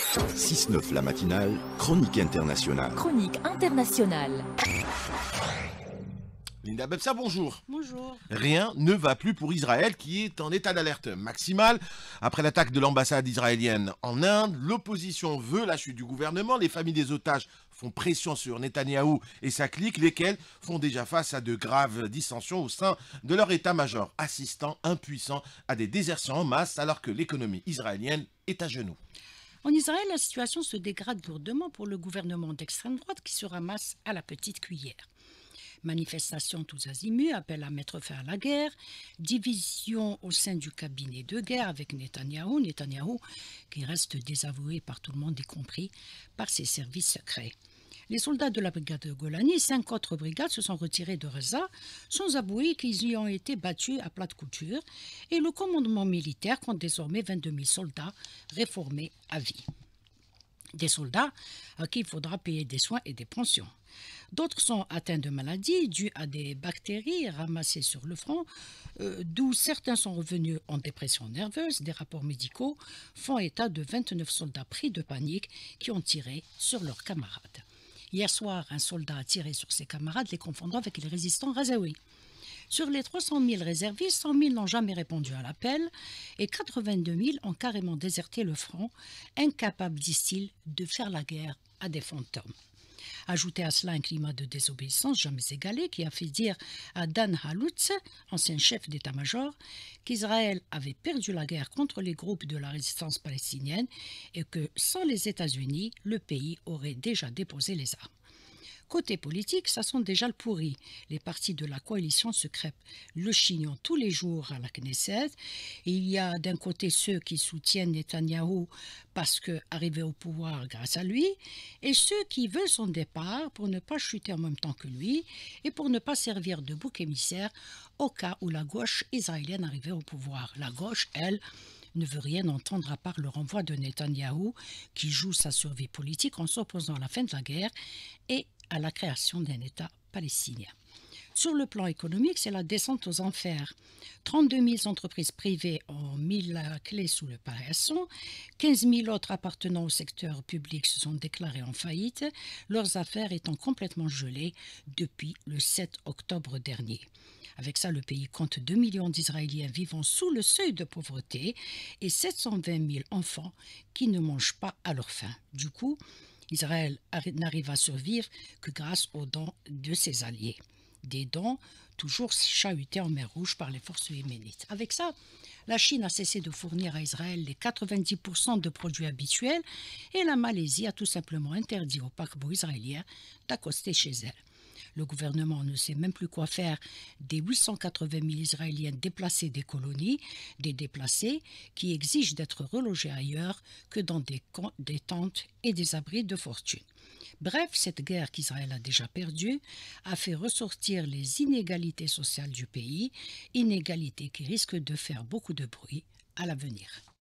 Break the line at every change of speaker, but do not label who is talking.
6-9 la matinale, chronique internationale.
Chronique internationale.
Linda Bebsa, bonjour. Bonjour. Rien ne va plus pour Israël qui est en état d'alerte maximale. Après l'attaque de l'ambassade israélienne en Inde, l'opposition veut la chute du gouvernement. Les familles des otages font pression sur Netanyahou et sa clique, lesquels font déjà face à de graves dissensions au sein de leur état-major, assistant impuissant à des désertions en masse alors que l'économie israélienne est à genoux.
En Israël, la situation se dégrade lourdement pour le gouvernement d'extrême droite qui se ramasse à la petite cuillère. Manifestations tous azimuts, appel à mettre fin à la guerre, division au sein du cabinet de guerre avec Netanyahou, Netanyahou qui reste désavoué par tout le monde, y compris par ses services secrets. Les soldats de la brigade Golani et cinq autres brigades se sont retirés de Reza sans avouer qu'ils y ont été battus à plate couture, et le commandement militaire compte désormais 22 000 soldats réformés à vie. Des soldats à qui il faudra payer des soins et des pensions. D'autres sont atteints de maladies dues à des bactéries ramassées sur le front, euh, d'où certains sont revenus en dépression nerveuse. Des rapports médicaux font état de 29 soldats pris de panique qui ont tiré sur leurs camarades. Hier soir, un soldat a tiré sur ses camarades, les confondant avec les résistants razaouis. Sur les 300 000 réservistes, 100 000 n'ont jamais répondu à l'appel et 82 000 ont carrément déserté le front, incapables, disent-ils, de faire la guerre à des fantômes. Ajouter à cela un climat de désobéissance jamais égalé qui a fait dire à Dan Halutz, ancien chef d'état-major, qu'Israël avait perdu la guerre contre les groupes de la résistance palestinienne et que sans les États-Unis, le pays aurait déjà déposé les armes. Côté politique, ça sent déjà le pourri. Les partis de la coalition se crêpent le chignon tous les jours à la Knesset. il y a d'un côté ceux qui soutiennent Netanyahou parce que au pouvoir grâce à lui, et ceux qui veulent son départ pour ne pas chuter en même temps que lui et pour ne pas servir de bouc émissaire au cas où la gauche israélienne arrivait au pouvoir. La gauche, elle, ne veut rien entendre à part le renvoi de Netanyahou, qui joue sa survie politique en s'opposant à la fin de la guerre et à la création d'un État palestinien. Sur le plan économique, c'est la descente aux enfers. 32 000 entreprises privées ont mis la clé sous le paillasson. 15 000 autres appartenant au secteur public se sont déclarés en faillite, leurs affaires étant complètement gelées depuis le 7 octobre dernier. Avec ça, le pays compte 2 millions d'Israéliens vivant sous le seuil de pauvreté et 720 000 enfants qui ne mangent pas à leur faim. Du coup, Israël n'arrive à survivre que grâce aux dons de ses alliés. Des dons toujours chahutés en mer Rouge par les forces yéménites. Avec ça, la Chine a cessé de fournir à Israël les 90% de produits habituels et la Malaisie a tout simplement interdit aux paquebots israéliens d'accoster chez elle. Le gouvernement ne sait même plus quoi faire des 880 000 Israéliens déplacés des colonies, des déplacés qui exigent d'être relogés ailleurs que dans des, des tentes et des abris de fortune. Bref, cette guerre qu'Israël a déjà perdue a fait ressortir les inégalités sociales du pays, inégalités qui risquent de faire beaucoup de bruit à l'avenir.